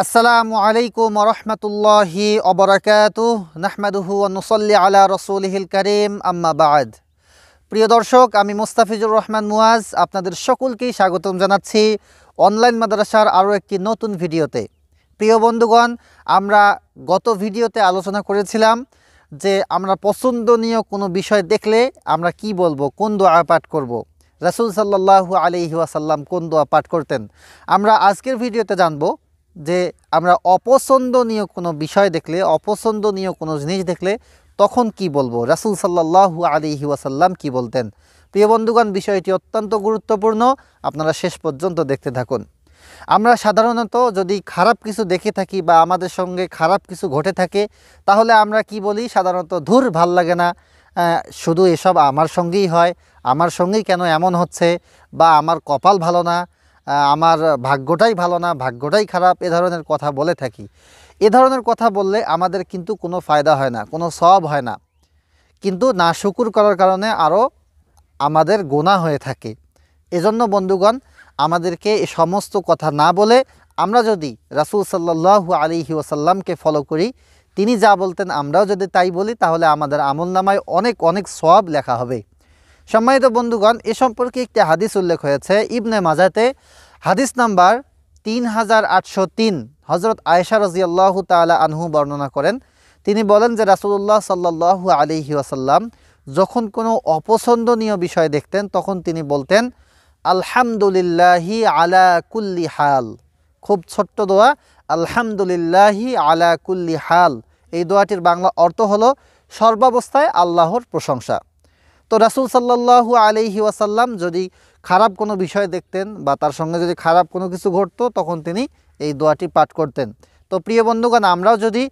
আসসালামু আলাইকুম রহমতুল্লাহি অবরাকাত নাহমাদুহু নুসল্লি আলা রসুলহিল করিম আম্মাবাদ প্রিয় দর্শক আমি মুস্তাফিজুর রহমান মুয়াজ আপনাদের সকলকেই স্বাগতম জানাচ্ছি অনলাইন মাদ্রাসার আরও একটি নতুন ভিডিওতে প্রিয় বন্ধুগণ আমরা গত ভিডিওতে আলোচনা করেছিলাম যে আমরা পছন্দনীয় কোনো বিষয় দেখলে আমরা কি বলবো কোন দোয়া পাঠ করব। রাসুল সাল্লাহু আলি ওয়াসাল্লাম কোন দোয়া পাঠ করতেন আমরা আজকের ভিডিওতে জানবো যে আমরা অপছন্দনীয় কোনো বিষয় দেখলে অপছন্দনীয় কোনো জিনিস দেখলে তখন কি বলবো রাসুল সাল্লাহ আলি ওয়াসাল্লাম কি বলতেন প্রিয় বন্ধুগণ বিষয়টি অত্যন্ত গুরুত্বপূর্ণ আপনারা শেষ পর্যন্ত দেখতে থাকুন আমরা সাধারণত যদি খারাপ কিছু দেখে থাকি বা আমাদের সঙ্গে খারাপ কিছু ঘটে থাকে তাহলে আমরা কি বলি সাধারণত ধুর ভাল লাগে না শুধু এসব আমার সঙ্গেই হয় আমার সঙ্গেই কেন এমন হচ্ছে বা আমার কপাল ভালো না আমার ভাগ্যটাই ভালো না ভাগ্যটাই খারাপ এ ধরনের কথা বলে থাকি এ ধরনের কথা বললে আমাদের কিন্তু কোনো ফায়দা হয় না কোনো সব হয় না কিন্তু না শুকুর করার কারণে আরও আমাদের গোনা হয়ে থাকে এজন্য বন্ধুগণ আমাদেরকে এ সমস্ত কথা না বলে আমরা যদি রাসুল সাল্লাহ আলিহি ওসাল্লামকে ফলো করি তিনি যা বলতেন আমরাও যদি তাই বলি তাহলে আমাদের আমল নামায় অনেক অনেক সব লেখা হবে সম্মানিত বন্ধুগণ এ সম্পর্কে একটি হাদিস উল্লেখ হয়েছে ইবনে মাজাতে হাদিস নাম্বার তিন হাজার আটশো তিন হজরত আয়েশা রাজিয়াল্লাহ তালা আনহু বর্ণনা করেন তিনি বলেন যে রাসুল্লাহ সাল্লাহ আলিহি আসাল্লাম যখন কোনো অপছন্দনীয় বিষয় দেখতেন তখন তিনি বলতেন আলহামদুলিল্লাহি আলা কুল্লি হাল খুব ছোট্ট দোয়া আলহামদুলিল্লাহি আলা কুল্লি হাল এই দোয়াটির বাংলা অর্থ হলো সর্বাবস্থায় আল্লাহর প্রশংসা তো রাসুল সাল্লাহু আলহি ওয়াসাল্লাম যদি খারাপ কোনো বিষয় দেখতেন বা তার সঙ্গে যদি খারাপ কোনো কিছু ঘটতো তখন তিনি এই দোয়াটি পাঠ করতেন তো প্রিয় বন্ধুগণ আমরাও যদি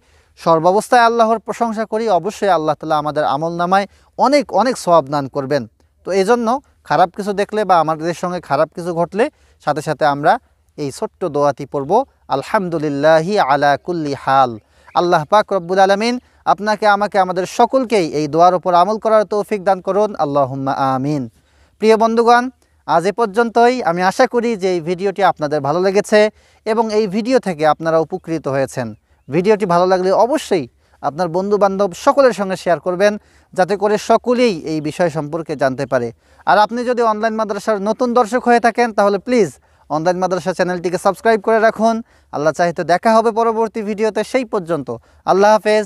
সর্বাবস্থায় আল্লাহর প্রশংসা করি অবশ্যই আল্লাহ তালা আমাদের আমল নামায় অনেক অনেক সব দান করবেন তো এই জন্য খারাপ কিছু দেখলে বা আমাদের সঙ্গে খারাপ কিছু ঘটলে সাথে সাথে আমরা এই ছোট্ট দোয়াটি পড়ব আলহামদুলিল্লাহি আলাকুল্লি হাল আল্লাহ পাক রব্বুল আলমিন আপনাকে আমাকে আমাদের সকলকেই এই দোয়ার ওপর আমল করার তৌফিক দান করুন আল্লাহুম্মা আমিন প্রিয় বন্ধুগণ আজ এ পর্যন্তই আমি আশা করি যে এই ভিডিওটি আপনাদের ভালো লেগেছে এবং এই ভিডিও থেকে আপনারা উপকৃত হয়েছেন ভিডিওটি ভালো লাগলে অবশ্যই আপনার বন্ধুবান্ধব সকলের সঙ্গে শেয়ার করবেন যাতে করে সকলেই এই বিষয় সম্পর্কে জানতে পারে আর আপনি যদি অনলাইন মাদ্রাসার নতুন দর্শক হয়ে থাকেন তাহলে প্লিজ অনলাইন মাদ্রাসা চ্যানেলটিকে সাবস্ক্রাইব করে রাখুন আল্লাহ চাহিত দেখা হবে পরবর্তী ভিডিওতে সেই পর্যন্ত আল্লাহ হাফেজ